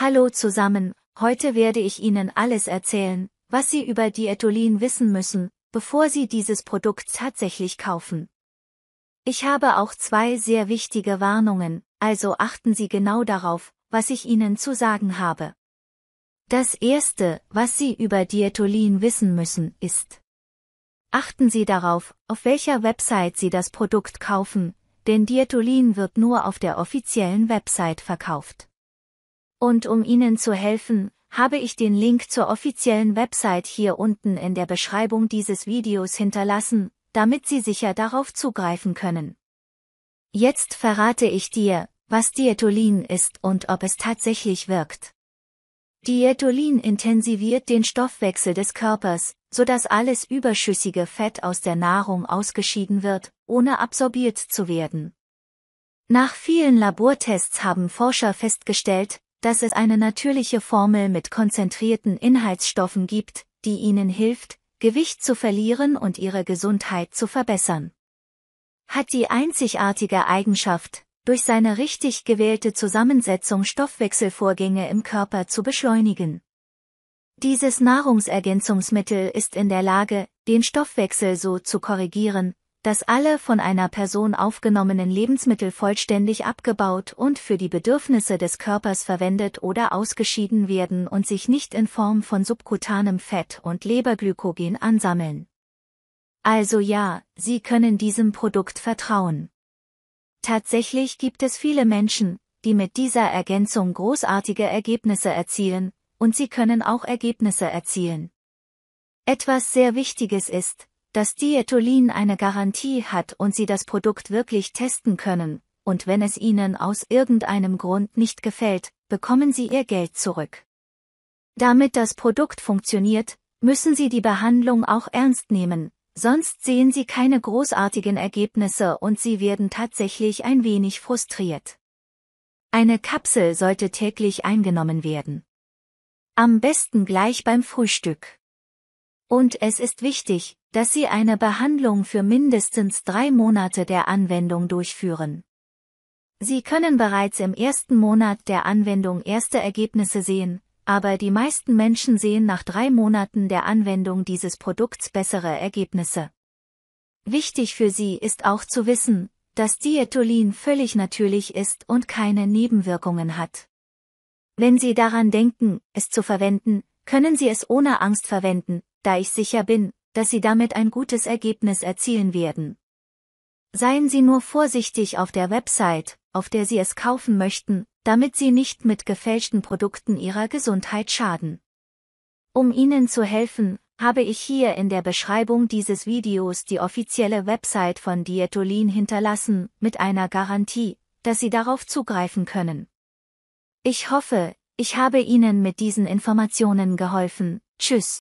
Hallo zusammen, heute werde ich Ihnen alles erzählen, was Sie über Diätolin wissen müssen, bevor Sie dieses Produkt tatsächlich kaufen. Ich habe auch zwei sehr wichtige Warnungen, also achten Sie genau darauf, was ich Ihnen zu sagen habe. Das Erste, was Sie über Diätolin wissen müssen, ist. Achten Sie darauf, auf welcher Website Sie das Produkt kaufen, denn Diätolin wird nur auf der offiziellen Website verkauft. Und um Ihnen zu helfen, habe ich den Link zur offiziellen Website hier unten in der Beschreibung dieses Videos hinterlassen, damit Sie sicher darauf zugreifen können. Jetzt verrate ich dir, was Dietolin ist und ob es tatsächlich wirkt. Dietolin intensiviert den Stoffwechsel des Körpers, sodass alles überschüssige Fett aus der Nahrung ausgeschieden wird, ohne absorbiert zu werden. Nach vielen Labortests haben Forscher festgestellt, dass es eine natürliche Formel mit konzentrierten Inhaltsstoffen gibt, die ihnen hilft, Gewicht zu verlieren und ihre Gesundheit zu verbessern. Hat die einzigartige Eigenschaft, durch seine richtig gewählte Zusammensetzung Stoffwechselvorgänge im Körper zu beschleunigen. Dieses Nahrungsergänzungsmittel ist in der Lage, den Stoffwechsel so zu korrigieren, dass alle von einer Person aufgenommenen Lebensmittel vollständig abgebaut und für die Bedürfnisse des Körpers verwendet oder ausgeschieden werden und sich nicht in Form von subkutanem Fett und Leberglykogen ansammeln. Also ja, Sie können diesem Produkt vertrauen. Tatsächlich gibt es viele Menschen, die mit dieser Ergänzung großartige Ergebnisse erzielen, und sie können auch Ergebnisse erzielen. Etwas sehr Wichtiges ist, dass Dietolin eine Garantie hat und Sie das Produkt wirklich testen können, und wenn es Ihnen aus irgendeinem Grund nicht gefällt, bekommen Sie Ihr Geld zurück. Damit das Produkt funktioniert, müssen Sie die Behandlung auch ernst nehmen, sonst sehen Sie keine großartigen Ergebnisse und Sie werden tatsächlich ein wenig frustriert. Eine Kapsel sollte täglich eingenommen werden. Am besten gleich beim Frühstück. Und es ist wichtig, dass Sie eine Behandlung für mindestens drei Monate der Anwendung durchführen. Sie können bereits im ersten Monat der Anwendung erste Ergebnisse sehen, aber die meisten Menschen sehen nach drei Monaten der Anwendung dieses Produkts bessere Ergebnisse. Wichtig für Sie ist auch zu wissen, dass Dietolin völlig natürlich ist und keine Nebenwirkungen hat. Wenn Sie daran denken, es zu verwenden, können Sie es ohne Angst verwenden, da ich sicher bin, dass Sie damit ein gutes Ergebnis erzielen werden. Seien Sie nur vorsichtig auf der Website, auf der Sie es kaufen möchten, damit Sie nicht mit gefälschten Produkten Ihrer Gesundheit schaden. Um Ihnen zu helfen, habe ich hier in der Beschreibung dieses Videos die offizielle Website von Dietolin hinterlassen, mit einer Garantie, dass Sie darauf zugreifen können. Ich hoffe, ich habe Ihnen mit diesen Informationen geholfen. Tschüss.